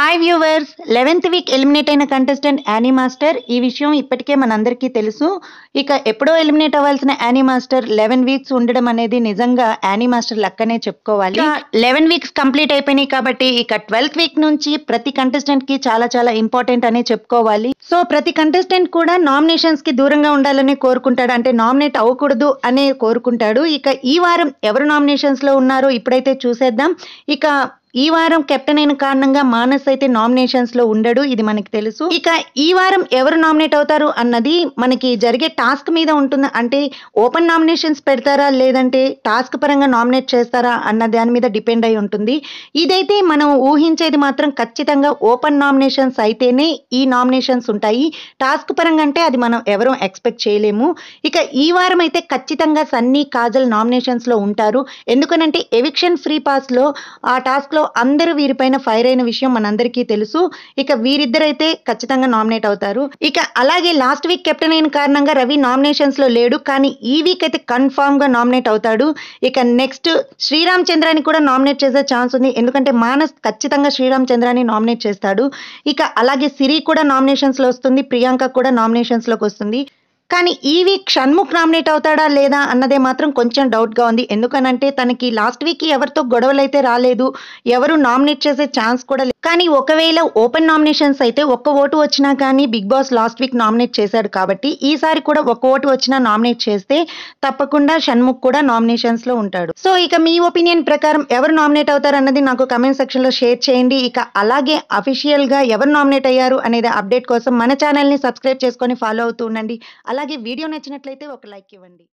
hi viewers eleventh week eliminate అయిన contestant Annie master ఈ విషయం ఇప్పటికే మనందరికీ తెలుసు ఇక ఎప్పుడో ఎలిమినేట్ అవ్వాల్సిన యానీ మాస్టర్ లెవెన్ వీక్స్ ఉండడం అనేది నిజంగా యానీ మాస్టర్ లక్కనే చెప్పుకోవాలి లెవెన్ వీక్స్ కంప్లీట్ అయిపోయినాయి కాబట్టి ఇక ట్వెల్త్ వీక్ నుంచి ప్రతి కంటెస్టెంట్ కి చాలా చాలా ఇంపార్టెంట్ అనే చెప్పుకోవాలి సో ప్రతి కంటెస్టెంట్ కూడా నామినేషన్స్ కి దూరంగా ఉండాలని కోరుకుంటాడు అంటే నామినేట్ అవ్వకూడదు అనే కోరుకుంటాడు ఇక ఈ వారం ఎవరు నామినేషన్స్ లో ఉన్నారో ఇప్పుడైతే చూసేద్దాం ఇక ఈ వారం కెప్టెన్ అయిన కారణంగా మానస్ అయితే నామినేషన్స్ లో ఉండడు ఇది మనకి తెలుసు ఇక ఈ వారం ఎవరు నామినేట్ అవుతారు అన్నది మనకి జరిగే టాస్క్ మీద ఉంటుంది అంటే ఓపెన్ నామినేషన్స్ పెడతారా లేదంటే టాస్క్ పరంగా నామినేట్ చేస్తారా అన్న దాని మీద డిపెండ్ అయి ఉంటుంది ఇదైతే మనం ఊహించేది మాత్రం ఖచ్చితంగా ఓపెన్ నామినేషన్స్ అయితేనే ఈ నామినేషన్స్ ఉంటాయి టాస్క్ పరంగా అంటే అది మనం ఎవరూ ఎక్స్పెక్ట్ చేయలేము ఇక ఈ వారం అయితే ఖచ్చితంగా సన్నీ కాజల్ నామినేషన్స్ లో ఉంటారు ఎందుకనంటే ఎవిక్షన్ ఫ్రీ పాస్ లో ఆ టాస్క్ లో గతంలో అందరూ వీరిపైన ఫైర్ అయిన విషయం మనందరికీ తెలుసు ఇక వీరిద్దరైతే ఖచ్చితంగా నామినేట్ అవుతారు ఇక అలాగే లాస్ట్ వీక్ కెప్టెన్ అయిన కారణంగా రవి నామినేషన్స్ లో లేడు కానీ ఈ వీక్ అయితే కన్ఫామ్ గా నామినేట్ అవుతాడు ఇక నెక్స్ట్ శ్రీరామ్ చంద్రాని కూడా నామినేట్ చేసే ఛాన్స్ ఉంది ఎందుకంటే మానస్ ఖచ్చితంగా శ్రీరామ్ చంద్రాని నామినేట్ చేస్తాడు ఇక అలాగే సిరి కూడా నామినేషన్స్ లో వస్తుంది ప్రియాంక కూడా నామినేషన్స్ లోకి వస్తుంది కానీ ఈ వీక్ షణ్ముఖ్ నామినేట్ అవుతాడా లేదా అన్నదే మాత్రం కొంచెం డౌట్గా ఉంది ఎందుకనంటే తనకి లాస్ట్ వీక్ ఎవరితో గొడవలు అయితే రాలేదు ఎవరు నామినేట్ చేసే ఛాన్స్ కూడా లేదు కానీ ఒకవేళ ఓపెన్ నామినేషన్స్ అయితే ఒక్క ఓటు వచ్చినా కానీ Bigg Boss last week nominate చేశాడు కాబట్టి ఈసారి కూడా ఒక్క ఓటు వచ్చినా నామినేట్ చేస్తే తప్పకుండా షణ్ముఖ్ కూడా నామినేషన్స్ లో ఉంటాడు సో ఇక మీ ఒపీనియన్ ప్రకారం ఎవరు నామినేట్ అవుతారు అన్నది నాకు కమెంట్ సెక్షన్ లో షేర్ చేయండి ఇక అలాగే అఫీషియల్ గా ఎవరు నామినేట్ అయ్యారు అనేది అప్డేట్ కోసం మన ని సబ్స్క్రైబ్ చేసుకొని ఫాలో అవుతూ ఉండండి అలా అలాగే వీడియో నచ్చినట్లయితే ఒక లైక్ ఇవ్వండి